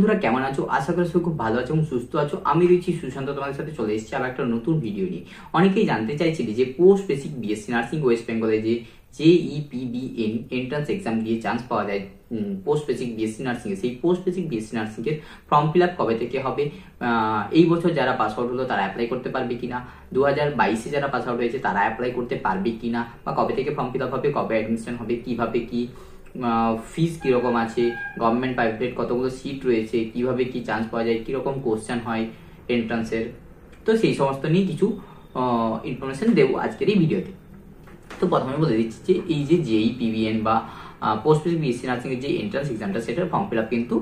বন্ধুরা কেমন আছো আশা করি খুব ভালো আছো এবং সুস্থ আছো আমি রয়েছি সুশান্ত তোমাদের সাথে চলে এসেছি আর একটা নতুন ভিডিও নিয়ে অনেকেই জানতে চাইছিলি যে post basic BSc nursing West বেঙ্গলে যে জেইপিবিএন এন্ট্রান্স এক্সাম দিয়ে চান্স পাওয়া যায় পোস্ট বেসিক বিএসসি নার্সিংয়ে সেই পোস্ট বেসিক বিএসসি নার্সিংয়ের ফর্ম ফিল আপ কবে থেকে হবে এই বছর যারা পাস আউট হলো তারা অ্যাপ্লাই করতে পারবে কিনা দু হাজার বাইশে যারা পাস আউট হয়েছে তারা অ্যাপ্লাই করতে পারবে কিনা বা কবে থেকে ফর্ম ফিল আপ হবে কবে অ্যাডমিশন হবে কিভাবে কি ফিস কীরকম আছে গভর্নমেন্ট প্রাইভেট কতগুলো সিট রয়েছে কিভাবে কি চান্স পাওয়া যায় কীরকম কোশ্চেন হয় এন্ট্রান্সের তো সেই সমস্ত নিয়ে কিছু ইনফরমেশন দেবো আজকের এই ভিডিওতে তো প্রথমে বলে দিচ্ছি যে এই যে জেই পিবিএন বা পোস্ট বিএসসি নার্সিংয়ের যে এন্ট্রান্স এক্সামটা সেটার ফর্ম ফিল আপ কিন্তু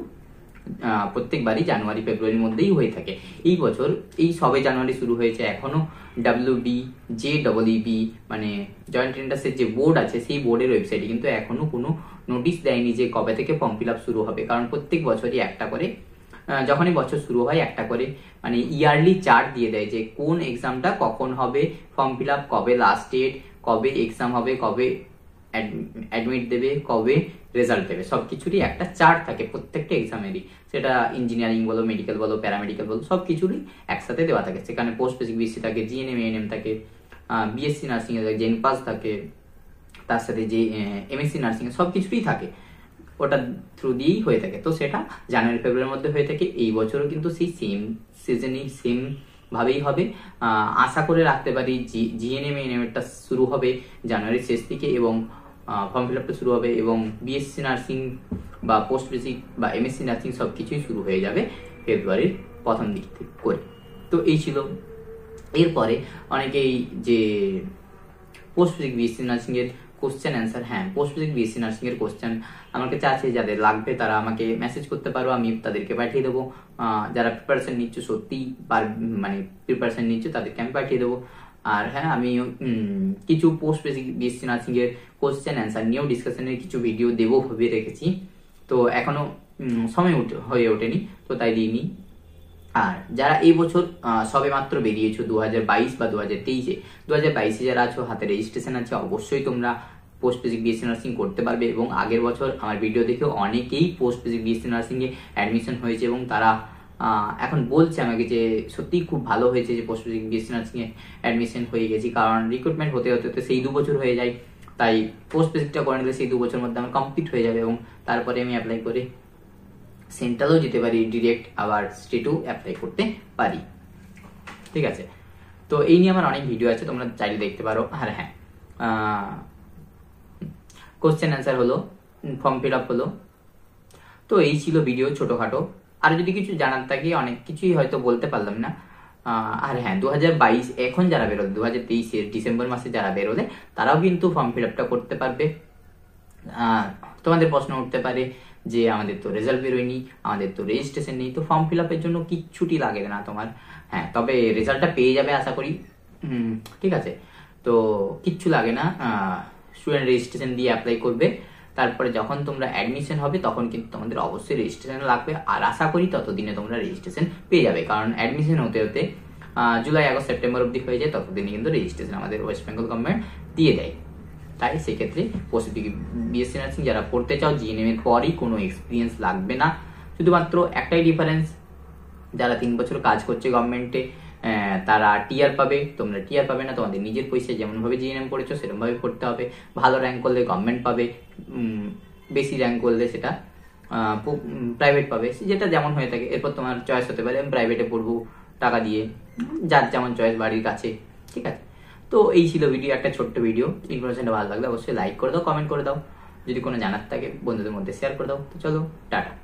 প্রত্যেকবারই জানুয়ারি ফেব্রুয়ারির মধ্যেই হয়ে থাকে এই বছর এই সবে জানুয়ারি শুরু হয়েছে এখনও W B J double B মানে জয়েন্ট এন্ট্রান্সের যে বোর্ড আছে সেই বোর্ডের ওয়েবসাইটে কিন্তু এখনও কোনো নোটিশ দেয়নি যে কবে থেকে ফর্ম ফিল আপ শুরু হবে কারণ প্রত্যেক বছরই একটা করে যখনই বছর শুরু হয় একটা করে মানে ইয়ারলি চার্ট দিয়ে দেয় যে কোন এক্সামটা কখন হবে ফর্ম ফিল আপ কবে লাস্ট ডেট কবে এক্সাম হবে কবে অ্যাডমিট দেবে কবে রেজাল্ট দেবে সব কিছুরই একটা চার্ট থাকে প্রত্যেকটা এক্সামেরই সেটা ইঞ্জিনিয়ারিং বলো মেডিকেল বলো প্যারামেডিকেল বলো সব কিছুরই একসাথে দেওয়া থাকে সেখানে পোস্ট বেসিক বিএসসি থাকে জিএনএম এএনএম থাকে বিএসসি নার্সিংয়ে থাকে পাস থাকে তার সাথে যে এমএসসি নার্সিংয়ে সব কিছুরই থাকে ওটা থ্রু দিয়েই হয়ে থাকে তো সেটা জানুয়ারি ফেব্রুয়ারির মধ্যে হয়ে থাকে এই বছরও কিন্তু সেই সেম সিজনেই সেম ভাবেই হবে আশা করে রাখতে পারি জি জিএনএম এনএমটা শুরু হবে জানুয়ারির শেষ থেকে এবং ফর্ম ফিল আপটা শুরু হবে এবং বিএসসি নার্সিং বা পোস্ট বেসিক বা এমএসসি নার্সিং সব কিছুই শুরু হয়ে যাবে ফেব্রুয়ারির প্রথম দিক থেকে করে তো এই ছিল এরপরে অনেকেই যে পোস্ট বেসিক বিএসসি নার্সিংয়ের কোশ্চেন অ্যান্সার হ্যাঁ পোস্ট বেসিক বিএসসি নার্সিংয়ের কোশ্চেন আমার কাছে আছে যাদের লাগবে তারা আমাকে মেসেজ করতে পারো আমি তাদেরকে পাঠিয়ে দেবো যারা প্রিপারেশন নিচ্ছ বার মানে প্রিপারেশন নিচ্ছ তাদেরকে আমি পাঠিয়ে দেবো আর হ্যাঁ আমি কিছু পোস্ট বেসিক নার্সিং এর কোশ্চেন অ্যান্সার নিয়েও ডিসকাশনের কিছু ভিডিও দেবো ভেবে রেখেছি তো এখনো সময় হয়ে ওঠেনি তো তাই দিইনি আর যারা এই বছর সবে মাত্র বেরিয়েছো দু বা দু হাজার তেইশে দু হাজার বাইশে যারা আছো হাতে রেজিস্ট্রেশন আছে অবশ্যই তোমরা পোস্ট পেজিক বিএসসি নার্সিং করতে পারবে এবং আগের বছর আমার ভিডিও দেখে অনেকেই পোস্ট পেজিক বিএসসি নার্সিংয়ে অ্যাডমিশন হয়েছে এবং তারা এখন বলছে আমাকে যে সত্যিই খুব ভালো হয়েছে যে পোস্ট বিএসসি নার্সিংয়ে অ্যাডমিশন হয়ে গেছি কারণ রিক্রুটমেন্ট হতে হতে হতে সেই দু বছর হয়ে যায় তাই পোস্ট বেসিকটা করে নিলে সেই দু বছর মধ্যে আমার কমপ্লিট হয়ে যাবে এবং তারপরে আমি অ্যাপ্লাই করে সেন্ট্রালও যেতে পারি ডিরেক্ট আবার স্টেটও অ্যাপ্লাই করতে পারি ঠিক আছে তো এই নিয়ে আমার অনেক ভিডিও আছে তোমরা চাইলে দেখতে পারো আর হ্যাঁ কোশ্চেন অ্যান্সার হলো ফর্ম ফিল আপ হলো তো এই ছিল ভিডিও ছোটোখাটো আর যদি কিছু জানার থাকে অনেক কিছুই হয়তো বলতে পারলাম না আর হ্যাঁ দু এখন যারা বেরোলে দু হাজার তেইশের ডিসেম্বর মাসে যারা বেরোলে তারাও কিন্তু ফর্ম ফিল আপটা করতে পারবে তোমাদের প্রশ্ন উঠতে পারে যে আমাদের তো রেজাল্ট বেরোয়নি আমাদের তো রেজিস্ট্রেশন নেই তো ফর্ম ফিল আপের জন্য কিচ্ছুটি লাগে না তোমার হ্যাঁ তবে রেজাল্টটা পেয়ে যাবে আশা করি ঠিক আছে তো কিচ্ছু লাগে না স্টুডেন্ট রেজিস্ট্রেশন দিয়ে অ্যাপ্লাই করবে তারপরে যখন তোমরা অ্যাডমিশন হবে তখন কিন্তু তোমাদের অবশ্যই রেজিস্ট্রেশন লাগবে আর আশা করি ততদিনে তোমরা রেজিস্ট্রেশন পেয়ে যাবে কারণ অ্যাডমিশন হতে হতে জুলাই আগস্ট সেপ্টেম্বর অব্দি হয়ে যায় ততদিনে কিন্তু রেজিস্ট্রেশন আমাদের ওয়েস্ট বেঙ্গল গভর্নমেন্ট দিয়ে দেয় তাই সেক্ষেত্রে প্রস্তুতি বিএসসি নার্সিং যারা পড়তে চাও জিএনএম এর পরই কোনো এক্সপিরিয়েন্স লাগবে না শুধুমাত্র একটাই ডিফারেন্স যারা তিন বছর কাজ করছে গভর্নমেন্টে তারা টিয়ার পাবে তোমরা টিয়ার পাবে না তোমাদের নিজের পয়সায় যেমনভাবে জিএনএম পড়েছো সেরকমভাবে পড়তে হবে ভালো র্যাঙ্ক করলে গভর্নমেন্ট পাবে বেশি র্যাঙ্ক করলে সেটা প্রাইভেট পাবে যেটা যেমন হয়ে থাকে এরপর তোমার চয়েস হতে পারে আমি প্রাইভেটে পড়বো টাকা দিয়ে যার যেমন চয়েস বাড়ির কাছে ঠিক আছে তো এই ছিল ভিডিও একটা ছোট্ট ভিডিও ইনফরমেশনটা ভালো লাগলে অবশ্যই লাইক করে দাও কমেন্ট করে দাও যদি কোনো জানার থাকে বন্ধুদের মধ্যে শেয়ার করে দাও তো চলো টাটা